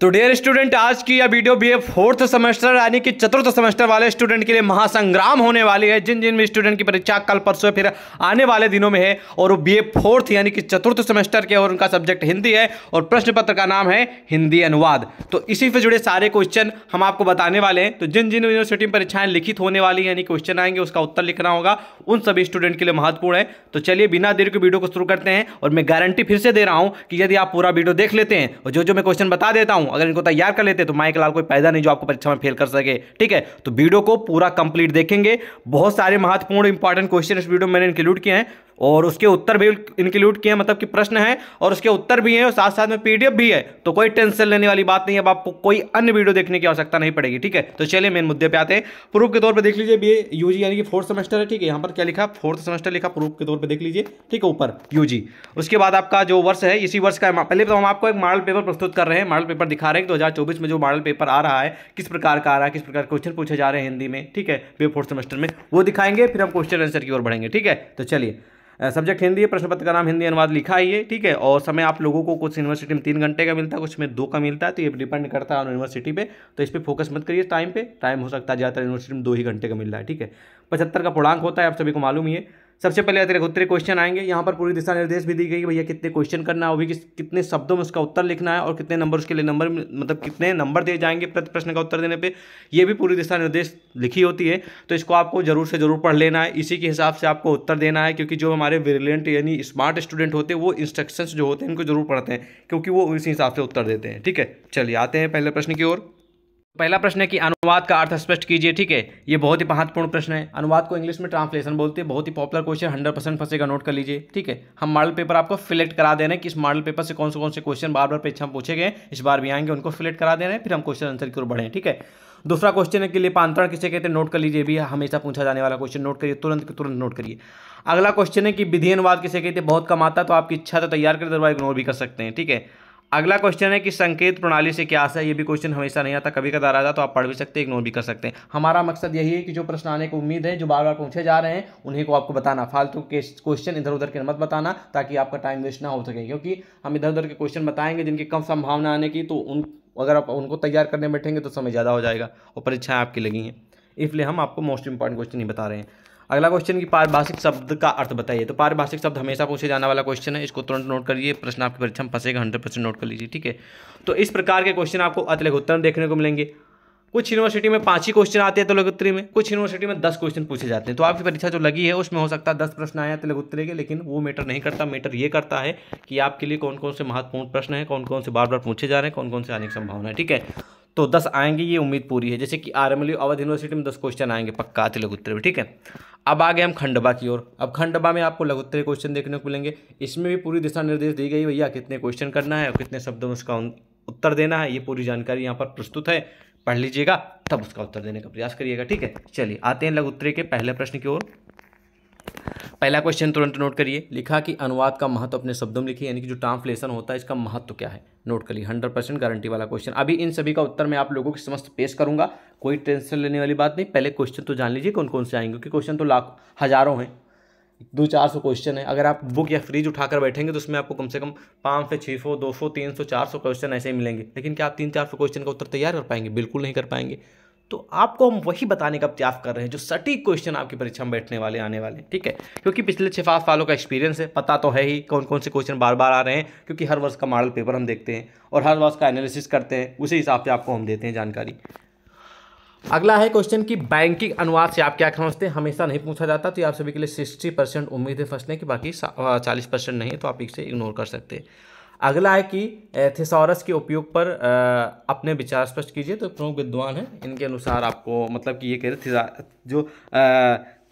तो dear student आज की यह video B A fourth semester यानी कि चतुर्थ सेमेस्टर वाले स्टूडेंट के लिए महासंग्राम होने वाली है जिन जिन भी स्टूडेंट की परीक्षा कल परसों फिर आने वाले दिनों में है और वो बी ए फोर्थ यानी कि चतुर्थ सेमेस्टर के और उनका सब्जेक्ट हिंदी है और प्रश्न पत्र का नाम है हिंदी अनुवाद तो इसी से जुड़े सारे क्वेश्चन हम आपको बताने वाले हैं तो जिन जिन यूनिवर्सिटी में परीक्षाएं लिखित होने वाली यानी क्वेश्चन आएंगे उसका उत्तर लिखना होगा उन सभी स्टूडेंट के लिए महत्वपूर्ण है तो चलिए बिना देर के वीडियो को शुरू करते हैं और मैं गारंटी फिर से दे रहा हूँ कि यदि आप पूरा वीडियो देख लेते हैं और जो जो मैं क्वेश्चन बता देता हूँ अगर इनको तैयार कर लेते तो माइक लाल कोई पैदा नहीं जो आपको परीक्षा में फेल कर सके ठीक है तो वीडियो को पूरा कंप्लीट देखेंगे बहुत सारे महत्वपूर्ण इंपॉर्टेंट क्वेश्चन इस वीडियो में मैंने इंक्लूड किए हैं और उसके उत्तर भी इंक्लूड किए मतलब कि प्रश्न है और उसके उत्तर भी हैं और साथ साथ में पीडीएफ भी है तो कोई टेंशन लेने वाली बात नहीं है अब आपको कोई अन्य वीडियो देखने की आवश्यकता नहीं पड़ेगी ठीक है तो चलिए मेन मुद्दे पे आते हैं प्रूफ के तौर पर देख लीजिए बी यू यानी कि फोर्थ सेमेस्टर है ठीक है यहाँ पर क्या लिखा फोर्थ सेमेस्टर लिखा प्रूफ के तौर पर देख लीजिए ठीक है ऊपर यू उसके बाद आपका जो वर्ष है इसी वर्ष का पहले तो हम आपको एक मॉडल पेपर प्रस्तुत कर रहे हैं मॉडल पेपर दिखा रहे हैं दो में जो मॉडल पेपर आ रहा है किस प्रकार का आ रहा है किस प्रकार क्वेश्चन पूछे जा रहे हैं हिंदी में ठीक है बी फोर्थ सेमेस्टर में वो दिखाएंगे फिर हम क्वेश्चन आंसर की ओर बढ़ेंगे ठीक है तो चलिए सब्जेक्ट हिंदी है प्रश्न पत्र का नाम हिंदी अनुवाद लिखा ही है ठीक है और समय आप लोगों को कुछ यूनिवर्सिटी में तीन घंटे का मिलता है कुछ में दो का मिलता है तो ये डिपेंड करता है यूनिवर्सिटी पर तो इस पर फोकस मत करिए टाइम पर टाइम हो सकता है ज़्यादातर यूनिवर्सिटी में दो ही घंटे का मिल रहा है ठीक है पचहत्तर का पूर्णांक होता है आप सभी को मालूम ही है सबसे पहले अतिरिक्त क्वेश्चन आएंगे यहाँ पर पूरी दिशा निर्देश भी दी गई भैया कितने क्वेश्चन करना है किस कितने शब्दों में उसका उत्तर लिखना है और कितने नंबर उसके लिए नंबर मतलब कितने नंबर दिए जाएंगे प्रति प्रश्न का उत्तर देने पर यह भी पूरी दिशा निर्देश लिखी होती है तो इसको आपको जरूर से जरूर पढ़ लेना है इसी के हिसाब से आपको उत्तर देना है क्योंकि जो हमारे ब्रिलियंट यानी स्मार्ट स्टूडेंट होते हैं वो इंस्ट्रक्शन जो होते हैं इनको जरूर पढ़ते हैं क्योंकि वो इसी हिसाब से उत्तर देते हैं ठीक है चलिए आते हैं पहले प्रश्न की ओर पहला प्रश्न है कि अनुवाद का अर्थ स्पष्ट कीजिए ठीक है ये बहुत ही महत्वपूर्ण प्रश्न है अनुवाद को इंग्लिश में ट्रांसलेशन बोलते हैं बहुत ही पॉपुलर क्वेश्चन हंड्रेड परसेंट फंसेगा नोट कर लीजिए ठीक है हम मॉडल पेपर आपको फिलेक्ट करा दे रहे हैं कि इस मॉडल पेपर से कौन से कौन से क्वेश्चन बार बार परीक्षा हम पूछे गए इस बार भी आएंगे उनको फिलेक्ट करा दे रहे हैं फिर हम क्वेश्चन आंसर की ओर बढ़े ठीक है दूसरा क्वेश्चन है कि लिपांतरण किसे कहते हैं नोट कर लीजिए भी हमेशा पूछा जाने वाला क्वेश्चन नोट करिए तुरंत तुरंत नोट करिए अगला क्वेश्चन है कि विधि अनुवाद किसे कहते हैं बहुत कम आता तो आपकी इच्छा तो तैयार करें दरवाज इग्नोर भी कर सकते हैं ठीक है अगला क्वेश्चन है कि संकेत प्रणाली से क्या आशा है ये भी क्वेश्चन हमेशा नहीं आता कभी कदार आता तो आप पढ़ भी सकते हैं इग्नोर भी कर सकते हैं हमारा मकसद यही है कि जो प्रश्न आने को उम्मीद है जो बार बार पूछे जा रहे हैं उन्हीं को आपको बताना फालतू के क्वेश्चन इधर उधर के मत बताना ताकि आपका टाइम वेस्ट ना हो सके क्योंकि हम इधर उधर के क्वेश्चन बताएंगे जिनकी कम संभावना आने की तो उन अगर आप उनको तैयार करने बैठेंगे तो समय ज़्यादा हो जाएगा और परीक्षाएँ आपकी लगी हैं इसलिए हम आपको मोस्ट इंपॉर्टेंट क्वेश्चन ही बता रहे हैं अगला क्वेश्चन की पारिभाषिक शब्द का अर्थ बताइए तो पारिभाषिक शब्द हमेशा पूछे जाने वाला क्वेश्चन है इसको तुरंत नोट करिए प्रश्न आपकी परीक्षा में फंसेगा हंड्रेड परसेंट नोट कर लीजिए ठीक है तो इस प्रकार के क्वेश्चन आपको अतलेखोत्तर उत्तर देखने को मिलेंगे कुछ यूनिवर्सिटी में पाँच ही क्वेश्चन आते हैं उत्तरी में कुछ यूनिवर्सिटी में दस क्वेश्चन पूछे जाते हैं तो आपकी परीक्षा जो लगी है उसमें हो सकता है दस प्रश्न आए आया तिलगुत्री के लेकिन वो मैटर नहीं करता मैटर ये करता है कि आपके लिए कौन कौन से महत्वपूर्ण प्रश्न हैं कौन कौन से बार बार पूछे जा रहे हैं कौन कौन से आने की संभावना है ठीक है तो दस आएंगे ये उम्मीद पूरी है जैसे कि आर एम अवध यूनिवर्सिटी में दस क्वेश्चन आएंगे पक्का आते लघुत्तर में ठीक है अब आ गए हम खंडवा की ओर अब खंडवा में आपको लघुत्तर क्वेश्चन देखने को मिलेंगे इसमें भी पूरी दिशा निर्देश दी गई भैया कितने क्वेश्चन करना है और कितने शब्दों में उसका उत्तर देना है ये पूरी जानकारी यहाँ पर प्रस्तुत है पढ़ लीजिएगा तब उसका उत्तर देने का प्रयास करिएगा ठीक है चलिए आते हैं उत्तरी के पहले प्रश्न की ओर पहला क्वेश्चन तुरंत नोट करिए लिखा कि अनुवाद का महत्व अपने शब्दों में लिखिए यानी कि जो ट्रांसलेशन होता है इसका महत्व क्या है नोट करिए हंड्रेड परसेंट गारंटी वाला क्वेश्चन अभी इन सभी का उत्तर मैं आप लोगों के समस्त पेश करूंगा कोई टेंशन लेने वाली बात नहीं पहले क्वेश्चन तो जान लीजिए कौन कौन से आएंगे क्योंकि क्वेश्चन तो लाख हज़ारों हैं दो चार सौ क्वेश्चन है अगर आप बुक या फ्रिज उठाकर बैठेंगे तो उसमें आपको कम से कम पाँच सौ छः सौ दो सौ तीन सौ चार सौ क्वेश्चन ऐसे ही मिलेंगे लेकिन क्या आप तीन चार सौ क्वेश्चन का उत्तर तैयार कर पाएंगे बिल्कुल नहीं कर पाएंगे तो आपको हम वही बताने का प्रयास कर रहे हैं जो सटीक क्वेश्चन आपकी परीक्षा में बैठने वाले आने वाले हैं ठीक है क्योंकि पिछले छः सात सालों का एक्सपीरियंस है पता तो है ही कौन कौन से क्वेश्चन बार बार आ रहे हैं क्योंकि हर वर्ष का मॉडल पेपर हम देखते हैं और हर वर्ष का एनालिसिस करते हैं उसी हिसाब से आपको हम देते हैं जानकारी अगला है क्वेश्चन कि बैंकिंग अनुवाद से आप क्या समझते हैं हमेशा नहीं पूछा जाता तो आप सभी के लिए सिक्सटी परसेंट उम्मीद है फंसने की बाकी चालीस परसेंट नहीं है तो आप इसे इग्नोर कर सकते हैं अगला है कि थेसारस के उपयोग पर अपने विचार स्पष्ट कीजिए तो प्रमुख विद्वान हैं इनके अनुसार आपको मतलब कि ये कह रहे जो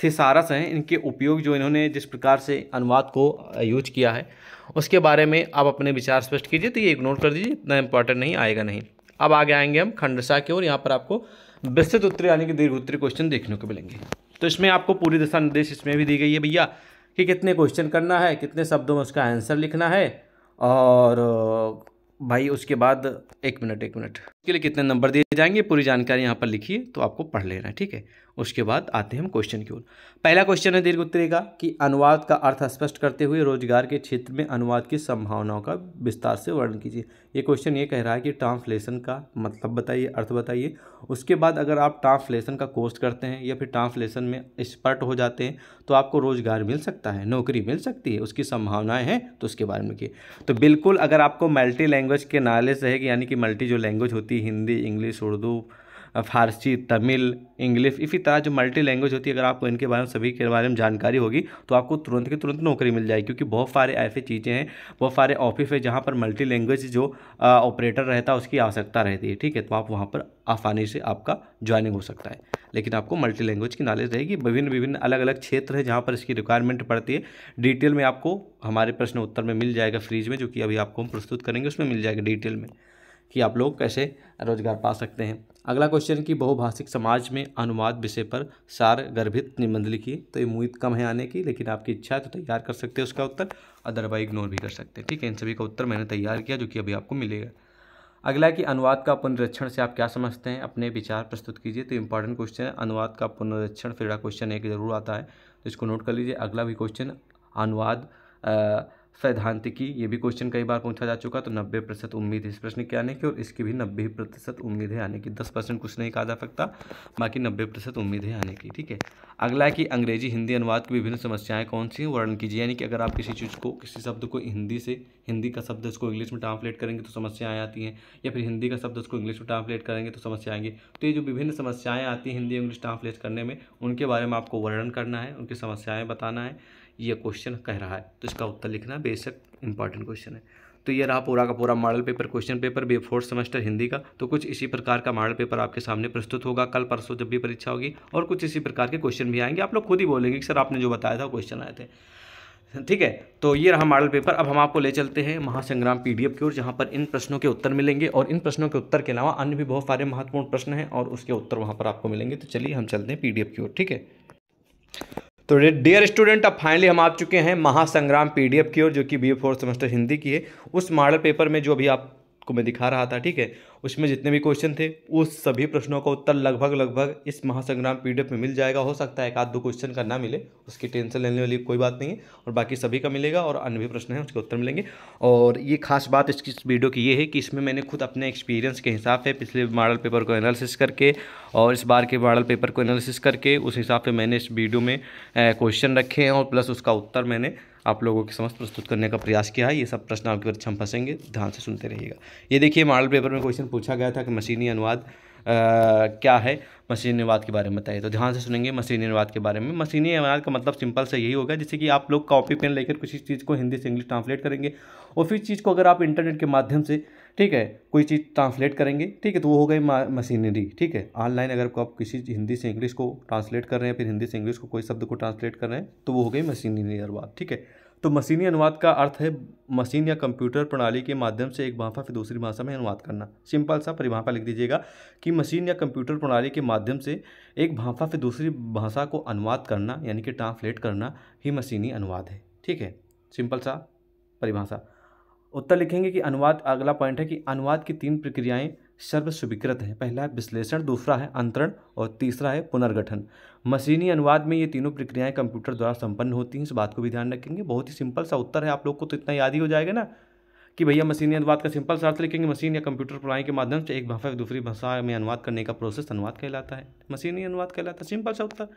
थिसारस हैं इनके उपयोग जो इन्होंने जिस प्रकार से अनुवाद को यूज किया है उसके बारे में आप अपने विचार स्पष्ट कीजिए तो ये इग्नोर कर दीजिए इतना इंपॉर्टेंट नहीं आएगा नहीं अब आगे आएंगे हम खंडसा की ओर यहाँ पर आपको विस्तृत उत्तर यानी कि दीर्घ उत्तरी क्वेश्चन देखने को मिलेंगे तो इसमें आपको पूरी दिशा निर्देश इसमें भी दी गई है भैया कि कितने क्वेश्चन करना है कितने शब्दों में उसका आंसर लिखना है और भाई उसके बाद एक मिनट एक मिनट उसके लिए कितने नंबर दिए जाएंगे पूरी जानकारी यहाँ पर लिखिए तो आपको पढ़ लेना है ठीक है उसके बाद आते हैं हम क्वेश्चन की ओर पहला क्वेश्चन है दीर्घ उत्तरी का कि अनुवाद का अर्थ स्पष्ट करते हुए रोजगार के क्षेत्र में अनुवाद की संभावनाओं का विस्तार से वर्णन कीजिए ये क्वेश्चन ये कह रहा है कि ट्रांसलेशन का मतलब बताइए अर्थ बताइए उसके बाद अगर आप ट्रांसलेशन का कोर्स करते हैं या फिर ट्रांसलेशन में एक्सपर्ट हो जाते हैं तो आपको रोजगार मिल सकता है नौकरी मिल सकती है उसकी संभावनाएँ हैं तो उसके बारे में तो बिल्कुल अगर आपको मल्टी लैंग्वेज के नॉलेज रहेगी यानी कि मल्टी जो लैंग्वेज होती है मराठी हिंदी इंग्लिश उर्दू फारसी तमिल इंग्लिश इसी तरह जो मल्टी लैंग्वेज होती है अगर आपको इनके बारे में सभी के बारे में जानकारी होगी तो आपको तुरंत की तुरंत नौकरी मिल जाएगी क्योंकि बहुत सारे ऐसे चीज़ें हैं बहुत सारे ऑफिस है जहाँ पर मल्टी लैंग्वेज जो ऑपरेटर रहता है उसकी आवश्यकता रहती है ठीक है तो आप वहाँ पर आसानी से आपका ज्वाइनिंग हो सकता है लेकिन आपको मल्टी लैंग्वेज की नॉलेज रहेगी विभिन्न विभिन्न अलग अलग क्षेत्र है जहाँ पर इसकी रिक्वायरमेंट पड़ती है डिटेल में आपको हमारे प्रश्न उत्तर में मिल जाएगा फ्रीज में जो कि अभी आपको हम प्रस्तुत करेंगे उसमें मिल जाएगा डिटेल में कि आप लोग कैसे रोजगार पा सकते हैं अगला क्वेश्चन कि बहुभाषिक समाज में अनुवाद विषय पर सार गर्भित निबंध लिखिए तो ये उम्मीद कम है आने की लेकिन आपकी इच्छा है तो तैयार कर सकते हैं उसका उत्तर अदरवाइज इग्नोर भी कर सकते हैं ठीक है इन सभी का उत्तर मैंने तैयार किया जो कि अभी आपको मिलेगा अगला कि अनुवाद का पुनरीक्षण से आप क्या समझते हैं अपने विचार प्रस्तुत कीजिए तो इंपॉर्टेंट क्वेश्चन है अनुवाद का पुनरीक्षण फिर क्वेश्चन एक जरूर आता है तो इसको नोट कर लीजिए अगला भी क्वेश्चन अनुवाद सैद्धांतिकी ये भी क्वेश्चन कई बार पूछा जा चुका तो नब्बे प्रतिशत उम्मीद है इस प्रश्न के आने की और इसकी भी नब्बे प्रतिशत उम्मीद है आने की दस परसेंट कुछ नहीं कहा जा सकता बाकी नब्बे प्रतिशत उम्मीद है आने की ठीक है अगला है कि अंग्रेजी हिंदी अनुवाद की विभिन्न समस्याएं कौन सी हैं वर्णन कीजिए यानी कि अगर आप किसी चीज़ को किसी शब्द को हिंदी से हिंदी का शब्द उसको इंग्लिश में ट्रांसलेट करेंगे तो समस्याएँ आती हैं या फिर हिंदी का शब्द उसको इंग्लिश में ट्रांसलेट करेंगे तो समस्या आएंगी तो ये जो विभिन्न समस्याएँ आती हैं हिंदी इंग्लिश ट्रांसलेट करने में उनके बारे में आपको वर्णन करना है उनकी समस्याएँ बताना है ये क्वेश्चन कह रहा है तो इसका उत्तर लिखना बेशक इंपॉर्टेंट क्वेश्चन है तो ये रहा पूरा का पूरा model paper question paper B fourth semester Hindi का तो कुछ इसी प्रकार का मॉडल पेपर आपके सामने प्रस्तुत होगा कल परसों जब भी परीक्षा होगी और कुछ इसी प्रकार के क्वेश्चन भी आएंगे आप लोग खुद ही बोलेंगे कि सर आपने जो बताया था क्वेश्चन आए थे ठीक है तो ये रहा मॉडल पेपर अब हम आपको ले चलते हैं महासंग्राम पी की ओर जहाँ पर इन प्रश्नों के उत्तर मिलेंगे और इन प्रश्नों के उत्तर के अलावा अन्य भी बहुत सारे महत्वपूर्ण प्रश्न हैं और उसके उत्तर वहाँ पर आपको मिलेंगे तो चलिए हम चलते हैं पी की ओर ठीक है तो डियर स्टूडेंट अब फाइनली हम आ चुके हैं महासंग्राम पीडीएफ की ओर जो कि B A fourth semester Hindi की है उस मॉडल पेपर में जो अभी आप आपको मैं दिखा रहा था ठीक है उसमें जितने भी क्वेश्चन थे उस सभी प्रश्नों का उत्तर लगभग लगभग इस महासंग्राम पीडीएफ में मिल जाएगा हो सकता है एक आध दो क्वेश्चन का ना मिले उसकी टेंशन लेने वाली कोई बात नहीं है और बाकी सभी का मिलेगा और अन्य भी प्रश्न हैं उसके उत्तर मिलेंगे और ये खास बात इसकी इस वीडियो की ये है कि इसमें मैंने खुद अपने एक्सपीरियंस के हिसाब से पिछले मॉडल पेपर को एनालिसिस करके और इस बार के मॉडल पेपर को एनालिसिस करके उस हिसाब से मैंने इस वीडियो में क्वेश्चन रखे हैं और प्लस उसका उत्तर मैंने आप लोगों के समझ प्रस्तुत करने का प्रयास किया है ये सब प्रश्न आपकी परीक्षा में फंसेंगे ध्यान से सुनते रहिएगा ये देखिए मॉडल पेपर में क्वेश्चन पूछा गया था कि मशीनी अनुवाद क्या है मशीनी अनुवाद के बारे में बताइए तो ध्यान से सुनेंगे मशीनी अनुवाद के बारे में मशीनी अनुवाद का मतलब सिंपल से यही होगा जैसे कि आप लोग कॉपी पेन लेकर किसी चीज़ को हिंदी से इंग्लिश ट्रांसलेट करेंगे और फिर चीज़ को अगर आप इंटरनेट के माध्यम से ठीक है कोई चीज़ ट्रांसलेट करेंगे ठीक है तो वो हो गई मशीनरी ठीक है ऑनलाइन अगर आप किसी हिंदी से इंग्लिश को ट्रांसलेट कर रहे हैं फिर हिंदी से इंग्लिश को कोई शब्द को ट्रांसलेट कर रहे हैं तो वो हो गई मशीनरी अनुवाद ठीक है तो मशीनी अनुवाद का अर्थ है मशीन या कंप्यूटर प्रणाली के माध्यम से एक भाषा फिर दूसरी भाषा में अनुवाद करना सिंपल सा परिभाषा लिख दीजिएगा कि मशीन या कंप्यूटर प्रणाली के माध्यम से एक भाषा फिर दूसरी भाषा को अनुवाद करना यानी कि ट्रांसलेट करना ही मशीनी अनुवाद है ठीक है सिंपल सा परिभाषा उत्तर लिखेंगे कि अनुवाद अगला पॉइंट है कि अनुवाद की तीन प्रक्रियाएं सर्वस्वीकृत हैं पहला है विश्लेषण दूसरा है अंतरण और तीसरा है पुनर्गठन मशीनी अनुवाद में ये तीनों प्रक्रियाएं कंप्यूटर द्वारा संपन्न होती हैं इस बात को भी ध्यान रखेंगे बहुत ही सिंपल सा उत्तर है आप लोग को तो इतना याद ही हो जाएगा ना कि भैया मशीनी अनुवाद का सिंपल सा अर्थ लिखेंगे मशीन या कंप्यूटर प्रणाली के माध्यम से एक भाषा दूसरी भाषा में अनुवाद करने का प्रोसेस अनुवाद कहलाता है मशीनी अनुवाद कहलाता है सिंपल सा उत्तर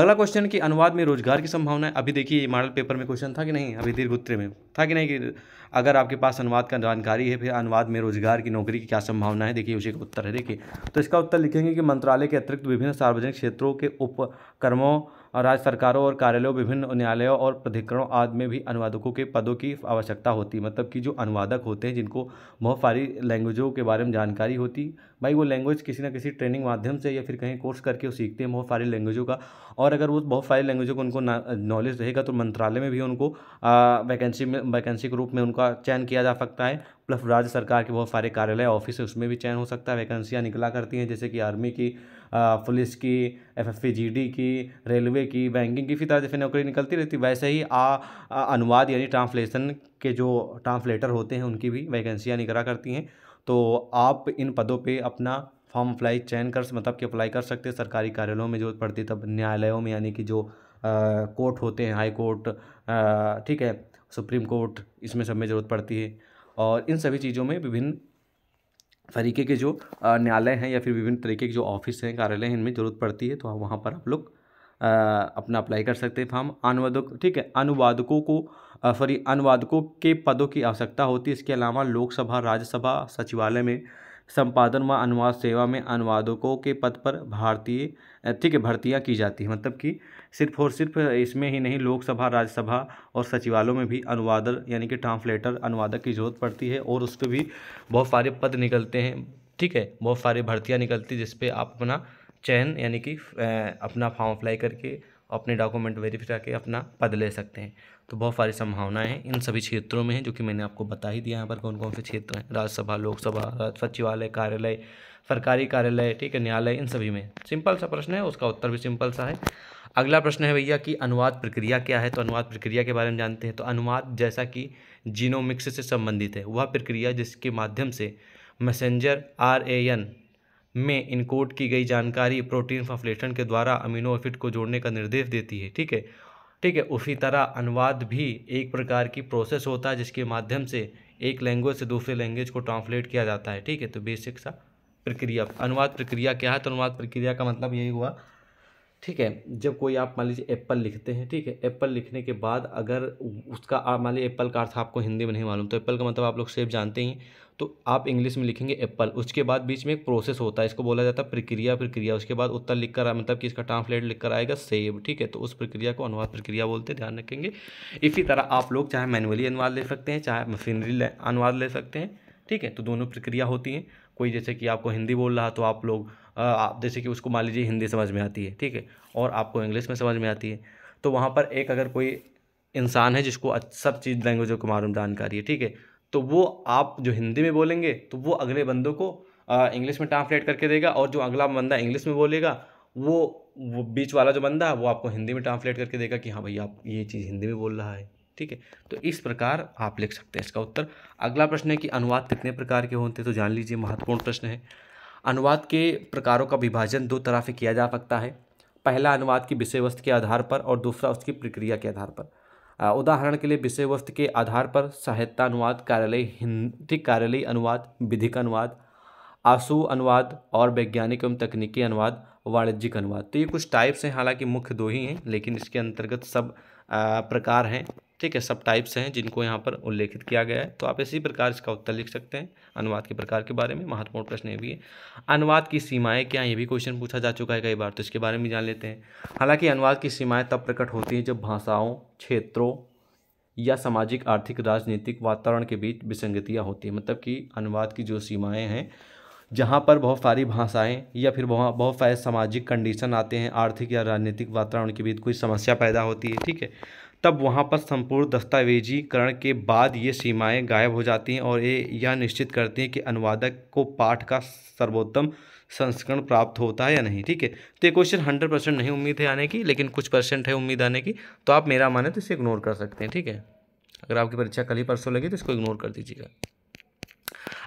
अगला क्वेश्चन कि अनुवाद में रोजगार की संभावना है अभी देखिए मॉडल पेपर में क्वेश्चन था कि नहीं अभी दीर्घोत्तरे में था कि नहीं कि अगर आपके पास अनुवाद का जानकारी है फिर अनुवाद में रोजगार की नौकरी की क्या संभावना है देखिए उसी का उत्तर है देखिए तो इसका उत्तर लिखेंगे कि मंत्रालय के अतिरिक्त विभिन्न सार्वजनिक क्षेत्रों के उपक्रमों राज्य सरकारों और कार्यालयों विभिन्न न्यायालयों और प्राधिकरणों आदि में भी अनुवादकों के पदों की आवश्यकता होती मतलब कि जो अनुवादक होते हैं जिनको बहुत सारी लैंग्वेजों के बारे में जानकारी होती भाई वो लैंग्वेज किसी ना किसी ट्रेनिंग माध्यम से या फिर कहीं कोर्स करके वो सीखते हैं बहुत सारी लैंग्वेजों का और अगर वो बहुत सारी लैंग्वेजों को उनको नॉलेज रहेगा तो मंत्रालय में भी उनको वैकेंसी में वैकेंसी के रूप में उनका चयन किया जा सकता है प्लस राज्य सरकार के बहुत सारे कार्यालय ऑफिस है उसमें भी चयन हो सकता है वैकेंसियाँ निकला करती हैं जैसे कि आर्मी की पुलिस की एफ एफ की रेलवे की बैंकिंग की फिर तरह जैसे नौकरी निकलती रहती वैसे ही आ, आ अनुवाद यानी ट्रांसलेशन के जो ट्रांसलेटर होते हैं उनकी भी वैकेंसियाँ निकला करती हैं तो आप इन पदों पे अपना फॉर्म अप्लाई चयन कर मतलब कि अप्लाई कर सकते हैं सरकारी कार्यालयों में जो पड़ती तब न्यायालयों में यानी कि जो आ, कोर्ट होते हैं हाई कोर्ट ठीक है सुप्रीम कोर्ट इसमें सब में ज़रूरत पड़ती है और इन सभी चीज़ों में विभिन्न तरीके के जो न्यायालय हैं या फिर विभिन्न तरीके के जो ऑफिस हैं कार्यालय हैं इनमें ज़रूरत पड़ती है तो वहाँ पर आप लोग अपना अप्लाई कर सकते हैं फॉर्म अनुवादक ठीक है अनुवादकों को सॉरी अनुवादकों के पदों की आवश्यकता होती है इसके अलावा लोकसभा राज्यसभा सचिवालय में संपादन व अनुवाद सेवा में अनुवादकों के पद पर भारतीय ठीक है भर्तियाँ की जाती हैं मतलब कि सिर्फ और सिर्फ इसमें ही नहीं लोकसभा राज्यसभा और सचिवालयों में भी अनुवादर यानी कि ट्रांसलेटर अनुवादक की ज़रूरत पड़ती है और उस पर भी बहुत सारे पद निकलते हैं ठीक है बहुत सारी भर्तियाँ निकलती जिसपे आप अपना चयन यानी कि अपना फॉर्म अप्लाई करके अपने डॉक्यूमेंट वेरीफाई करके अपना पद ले सकते हैं तो बहुत सारी संभावनाएं हैं इन सभी क्षेत्रों में हैं जो कि मैंने आपको बता ही दिया यहाँ पर कौन कौन से क्षेत्र हैं राज्यसभा लोकसभा सचिवालय कार्यालय सरकारी कार्यालय ठीक है न्यायालय इन सभी में सिंपल सा प्रश्न है उसका उत्तर भी सिंपल सा है अगला प्रश्न है भैया कि अनुवाद प्रक्रिया क्या है तो अनुवाद प्रक्रिया के बारे में जानते हैं तो अनुवाद जैसा कि जीनोमिक्स से संबंधित है वह प्रक्रिया जिसके माध्यम से मैसेंजर आर ए एन में इनकोड की गई जानकारी प्रोटीन संश्लेषण के द्वारा अमीनो एसिड को जोड़ने का निर्देश देती है ठीक है ठीक है उसी तरह अनुवाद भी एक प्रकार की प्रोसेस होता है जिसके माध्यम से एक लैंग्वेज से दूसरे लैंग्वेज को ट्रांसलेट किया जाता है ठीक है तो बेसिक सा प्रक्रिया अनुवाद प्रक्रिया क्या है तो अनुवाद प्रक्रिया का मतलब यही हुआ ठीक है जब कोई आप मान लीजिए एप्पल लिखते हैं ठीक है एप्पल लिखने के बाद अगर उसका आप मान लीजिए एप्पल का अर्थ आपको हिंदी में नहीं मालूम तो एप्पल का मतलब आप लोग सेफ जानते ही तो आप इंग्लिश में लिखेंगे एप्पल उसके बाद बीच में एक प्रोसेस होता है इसको बोला जाता है प्रक्रिया प्रक्रिया उसके बाद उत्तर लिख कर मतलब कि इसका ट्रांसलेट लिख कर आएगा सेब ठीक है तो उस प्रक्रिया को अनुवाद प्रक्रिया बोलते हैं ध्यान रखेंगे इसी तरह आप लोग चाहे मैनुअली अनुवाद ले सकते हैं चाहे मशीनरी अनुवाद ले सकते हैं ठीक है तो दोनों प्रक्रिया होती हैं कोई जैसे कि आपको हिंदी बोल रहा तो आप लोग आप जैसे कि उसको मान लीजिए हिंदी समझ में आती है ठीक है और आपको इंग्लिश में समझ में आती है तो वहाँ पर एक अगर कोई इंसान है जिसको सब चीज़ लैंग्वेजों को मालूम जानकारी है ठीक है तो वो आप जो हिंदी में बोलेंगे तो वो अगले बंदों को इंग्लिश में ट्रांसलेट करके देगा और जो अगला बंदा इंग्लिश में बोलेगा वो वो बीच वाला जो बंदा है वो आपको हिंदी में ट्रांसलेट करके देगा कि हाँ भैया आप ये चीज़ हिंदी में बोल रहा है ठीक है तो इस प्रकार आप लिख सकते हैं इसका उत्तर अगला प्रश्न है कि अनुवाद कितने प्रकार के होते हैं तो जान लीजिए महत्वपूर्ण प्रश्न है अनुवाद के प्रकारों का विभाजन दो तरह से किया जा सकता है पहला अनुवाद की विषय वस्तु के आधार पर और दूसरा उसकी प्रक्रिया के आधार पर उदाहरण के लिए विषय वस्तु के आधार पर साहित्य अनुवाद कार्यालय हिंदी कार्यालय अनुवाद विधिक अनुवाद आंसू अनुवाद और वैज्ञानिक एवं तकनीकी अनुवाद वाणिज्यिक अनुवाद तो ये कुछ टाइप्स हैं हालांकि मुख्य दो ही हैं लेकिन इसके अंतर्गत सब प्रकार हैं ठीक है सब टाइप्स हैं जिनको यहाँ पर उल्लेखित किया गया है तो आप इसी प्रकार इसका उत्तर लिख सकते हैं अनुवाद के प्रकार के बारे में महत्वपूर्ण प्रश्न ये भी है अनुवाद की सीमाएं क्या ये भी क्वेश्चन पूछा जा चुका है कई बार तो इसके बारे में जान लेते हैं हालांकि अनुवाद की सीमाएं तब प्रकट होती हैं जब भाषाओं क्षेत्रों या सामाजिक आर्थिक राजनीतिक वातावरण के बीच विसंगतियाँ होती हैं मतलब कि अनुवाद की जो सीमाएँ हैं जहाँ पर बहुत सारी भाषाएँ या फिर बहुत सारे सामाजिक कंडीशन आते हैं आर्थिक या राजनीतिक वातावरण के बीच कोई समस्या पैदा होती है ठीक है तब वहाँ पर संपूर्ण दस्तावेजीकरण के बाद ये सीमाएं गायब हो जाती हैं और ये यह निश्चित करती हैं कि अनुवादक को पाठ का सर्वोत्तम संस्करण प्राप्त होता है या नहीं ठीक है तो ये क्वेश्चन हंड्रेड परसेंट नहीं उम्मीद है आने की लेकिन कुछ परसेंट है उम्मीद आने की तो आप मेरा माने तो इसे इग्नोर कर सकते हैं ठीक है अगर आपकी परीक्षा कल ही परसों लगी तो इसको इग्नोर कर दीजिएगा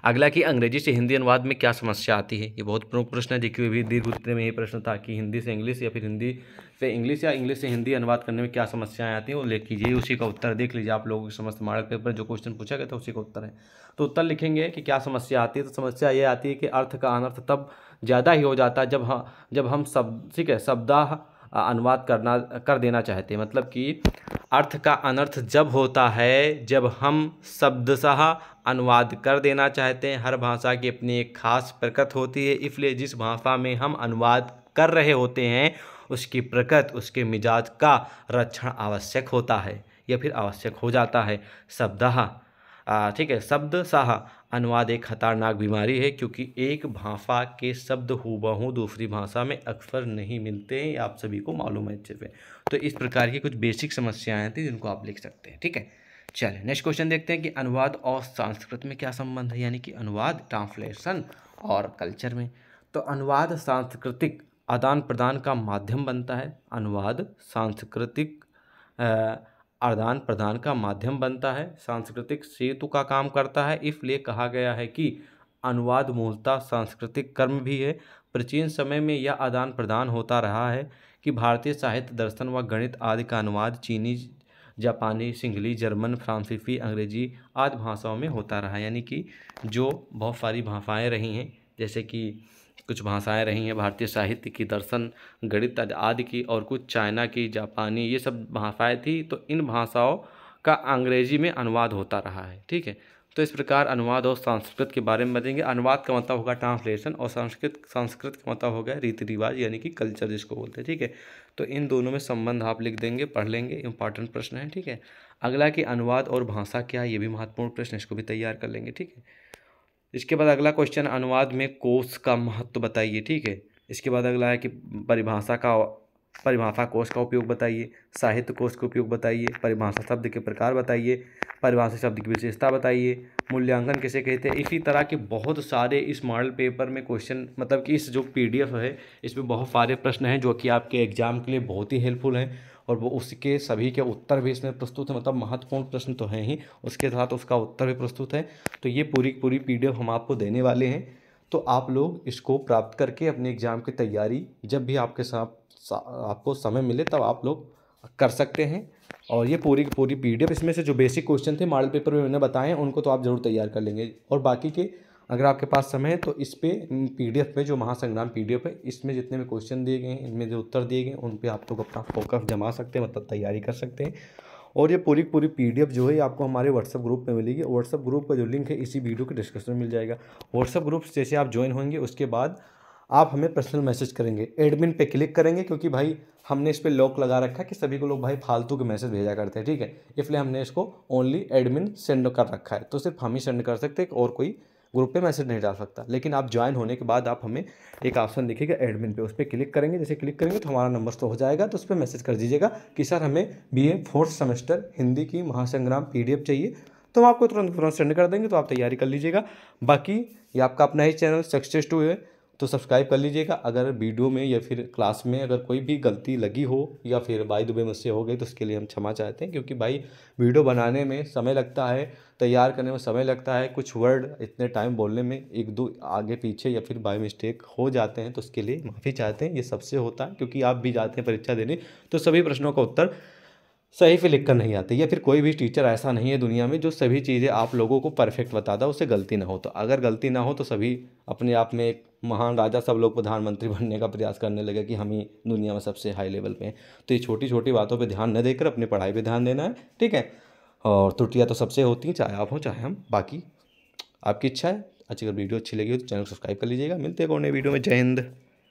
अगला कि अंग्रेजी से हिंदी अनुवाद में क्या समस्या आती है ये बहुत प्रमुख प्रश्न है देखिए भी दीर्घ उत्तर में ये प्रश्न था कि हिंदी से इंग्लिश या फिर हिंदी से इंग्लिश या इंग्लिश से हिंदी अनुवाद करने में क्या समस्याएं आती हैं वो लिख कीजिए उसी का उत्तर देख लीजिए आप लोगों के समस्त मार्ग पेपर जो क्वेश्चन पूछा गया था उसी का उत्तर है तो उत्तर लिखेंगे कि क्या समस्या आती है तो समस्या ये आती है कि अर्थ का अनर्थ तब ज़्यादा ही हो जाता है जब हम जब हम शब्द ठीक है शब्दा अनुवाद करना कर देना चाहते हैं मतलब कि अर्थ का अनर्थ जब होता है जब हम शब्दशाह अनुवाद कर देना चाहते हैं हर भाषा की अपनी एक खास प्रकृत होती है इसलिए जिस भाषा में हम अनुवाद कर रहे होते हैं उसकी प्रकृत उसके मिजाज का रक्षण आवश्यक होता है या फिर आवश्यक हो जाता है शब्द ठीक है शब्द शाह अनुवाद एक खतरनाक बीमारी है क्योंकि एक भाषा के शब्द हूबहू दूसरी भाषा में अक्सर नहीं मिलते हैं आप सभी को मालूम है अच्छे से तो इस प्रकार की कुछ बेसिक समस्याएं थी जिनको आप लिख सकते हैं ठीक है चलिए नेक्स्ट क्वेश्चन देखते हैं कि अनुवाद और संस्कृत में क्या संबंध है यानी कि अनुवाद ट्रांसलेशन और कल्चर में तो अनुवाद सांस्कृतिक आदान प्रदान का माध्यम बनता है अनुवाद सांस्कृतिक आदान प्रदान का माध्यम बनता है सांस्कृतिक सेतु का काम करता है इसलिए कहा गया है कि अनुवाद मूलता सांस्कृतिक कर्म भी है प्राचीन समय में यह आदान प्रदान होता रहा है कि भारतीय साहित्य दर्शन व गणित आदि का अनुवाद चीनी जापानी सिंगली जर्मन फ्रांसीसी अंग्रेजी आदि भाषाओं में होता रहा यानी कि जो बहुत सारी भाषाएँ रही हैं जैसे कि कुछ भाषाएं रही हैं भारतीय साहित्य की दर्शन गणित आदि की और कुछ चाइना की जापानी ये सब भाषाएँ थी तो इन भाषाओं का अंग्रेजी में अनुवाद होता रहा है ठीक है तो इस प्रकार अनुवाद और संस्कृत के बारे में बताएंगे अनुवाद का मतलब होगा ट्रांसलेशन और संस्कृत संस्कृत का मतलब होगा रीति रिवाज यानी कि कल्चर जिसको बोलते हैं ठीक है तो इन दोनों में संबंध आप लिख देंगे पढ़ लेंगे इंपॉर्टेंट प्रश्न है ठीक है अगला कि अनुवाद और भाषा क्या है ये भी महत्वपूर्ण प्रश्न इसको भी तैयार कर लेंगे ठीक है इसके बाद अगला क्वेश्चन अनुवाद में कोष का महत्व बताइए ठीक है इसके बाद अगला है कि परिभाषा का परिभाषा कोष का उपयोग बताइए साहित्य कोष का उपयोग बताइए परिभाषा शब्द के प्रकार बताइए परिभाषा शब्द की विशेषता बताइए मूल्यांकन कैसे कहते हैं इसी तरह के बहुत सारे इस मॉडल पेपर में क्वेश्चन मतलब कि इस जो पीडीएफ है इसमें बहुत सारे प्रश्न हैं जो कि आपके एग्ज़ाम के लिए बहुत ही हेल्पफुल हैं और वो उसके सभी के उत्तर भी इसमें प्रस्तुत है मतलब महत्वपूर्ण प्रश्न तो हैं ही उसके साथ उसका उत्तर भी प्रस्तुत है तो ये पूरी पूरी पी हम आपको देने वाले हैं तो आप लोग इसको प्राप्त करके अपने एग्ज़ाम की तैयारी जब भी आपके साथ आपको समय मिले तब आप लोग कर सकते हैं और ये पूरी पूरी पी इसमें से जो बेसिक क्वेश्चन थे मॉडल पेपर में मैंने बताए हैं उनको तो आप ज़रूर तैयार कर लेंगे और बाकी के अगर आपके पास समय है तो इस पर पी में जो महासंग्राम पी है इसमें जितने भी क्वेश्चन दिए गए हैं इनमें जो उत्तर दिए गए हैं उन पर आप लोग अपना फोकस जमा सकते हैं मतलब तैयारी कर सकते हैं और ये पूरी पूरी पीडीएफ जो है आपको हमारे व्हाट्सअप ग्रुप में मिलेगी व्हाट्सअप ग्रुप का जो लिंक है इसी वीडियो के डिस्क्रिप्शन में मिल जाएगा व्हाट्सअप ग्रुप जैसे आप ज्वाइन होंगे उसके बाद आप हमें पर्सनल मैसेज करेंगे एडमिन पे क्लिक करेंगे क्योंकि भाई हमने इस पर लॉक लगा रखा है कि सभी को लोग भाई फालतू के मैसेज भेजा करते हैं ठीक है इसलिए हमने इसको ओनली एडमिन सेंड कर रखा है तो सिर्फ हम ही सेंड कर सकते हैं और कोई ग्रुप पे मैसेज नहीं डाल सकता लेकिन आप ज्वाइन होने के बाद आप हमें एक ऑप्शन दिखेगा एडमिन पे उस पर क्लिक करेंगे जैसे क्लिक करेंगे तो हमारा नंबर तो हो जाएगा तो उस पर मैसेज कर दीजिएगा कि सर हमें B A fourth semester Hindi की महासंग्राम पी चाहिए तो हम आपको तुरंत तुरंत सेंड कर देंगे तो आप तैयारी कर लीजिएगा बाकी ये आपका अपना ही चैनल सक्सेस टू है तो सब्सक्राइब कर लीजिएगा अगर वीडियो में या फिर क्लास में अगर कोई भी गलती लगी हो या फिर भाई दुबे मुझसे हो गई तो उसके लिए हम क्षमा चाहते हैं क्योंकि भाई वीडियो बनाने में समय लगता है तैयार करने में समय लगता है कुछ वर्ड इतने टाइम बोलने में एक दो आगे पीछे या फिर बाई मिस्टेक हो जाते हैं तो उसके लिए माफ़ी चाहते हैं ये सबसे होता है क्योंकि आप भी जाते हैं परीक्षा देने तो सभी प्रश्नों का उत्तर सही से लिख कर नहीं आते या फिर कोई भी टीचर ऐसा नहीं है दुनिया में जो सभी चीज़ें आप लोगों को परफेक्ट बताता उससे गलती ना हो तो अगर गलती ना हो तो सभी अपने आप में एक महान राजा सब लोग प्रधानमंत्री बनने का प्रयास करने लगे कि हम ही दुनिया में सबसे हाई लेवल पे हैं तो ये छोटी छोटी बातों पर ध्यान न देकर अपनी पढ़ाई पर ध्यान देना है ठीक है और त्रुटियाँ तो सबसे होती हैं चाहे आप हों चाहे हम बाकी आपकी इच्छा है अच्छी अगर वीडियो अच्छी लगी हो तो चैनल को सब्सक्राइब कर लीजिएगा मिलते हैं कौन वीडियो में जय हिंद